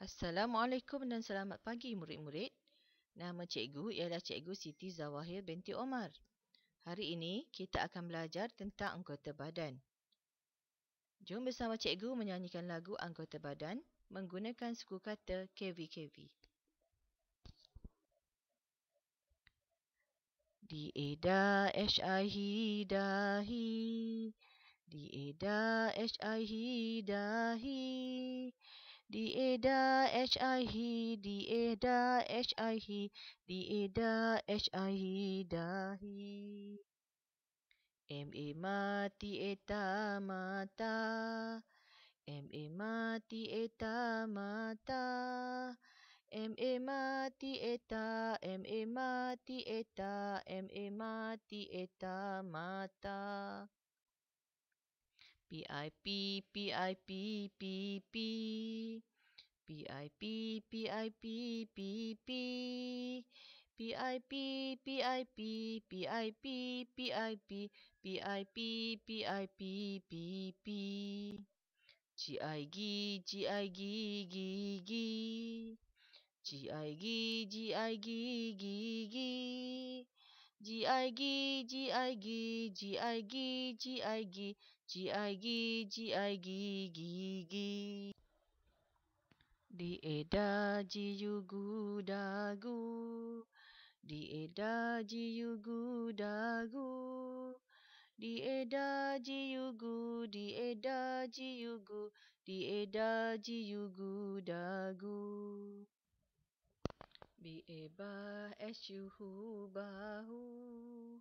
Assalamualaikum dan selamat pagi murid-murid. Nama cikgu ialah cikgu Siti Zawahir binti Omar. Hari ini kita akan belajar tentang anggota badan. Jom bersama cikgu menyanyikan lagu anggota badan menggunakan suku kata KVKV. Di eda h i h d a h i di eda h i h d a h i D A da H I he, D A da H I he, D A da H I he da he. M A ma T A ta ma ta. M A ma T A ta ma ta. M A ma T A ta, M A ma T A ta, eta, ma T A ta ma PIP, G I G G I G G I G G I G G I G G I G G G Di eda ji yu gu da gu Di eda ji yu gu da gu Di eda ji yu gu di eda ji yu gu di eda ji yu gu da gu B A ba H U hu ba hu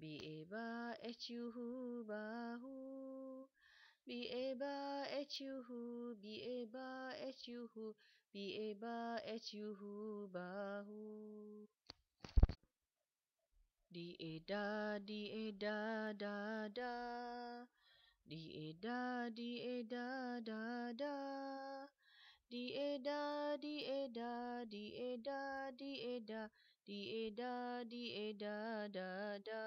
B A ba H U hu ba hu B A ba H U hu B A ba H U hu a ba H U hu ba hu D A da D A da da da D A da D A da a da di a da di eda di eda da da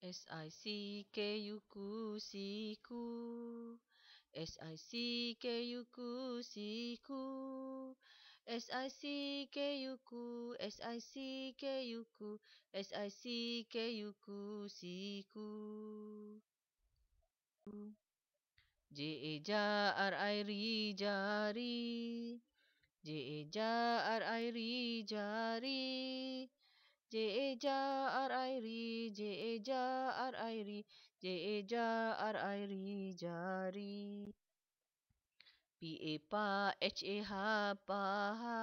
S I C K U K U S I K U S I C K U K U S I K U S I C K U K U S I C K U K U S I C K U K U S I K U J E J A R I J A R I Jeja ar airi jari. Jeja ar airi, jeja ar airi, jeja ar airi jari. Pi e pa h e ha pa ha.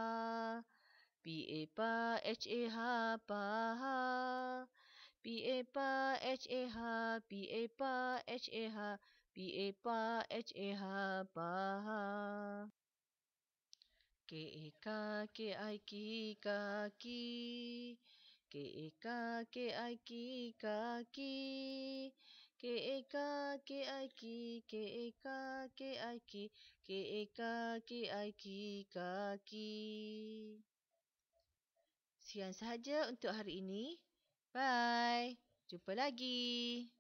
Pi e pa h e ha pa ha. Pi e pa h e ha, pi e pa h e ha, pi e pa h e ha pa ha. Ke e ka ke ai ki ka ki Ke e ka ke ai ki ka ki Ke e ka ke ai ki ke e ka ke ai ki Ke e ka ke ai ki ka ki Sekian sahaja untuk hari ini. Bye. Jumpa lagi.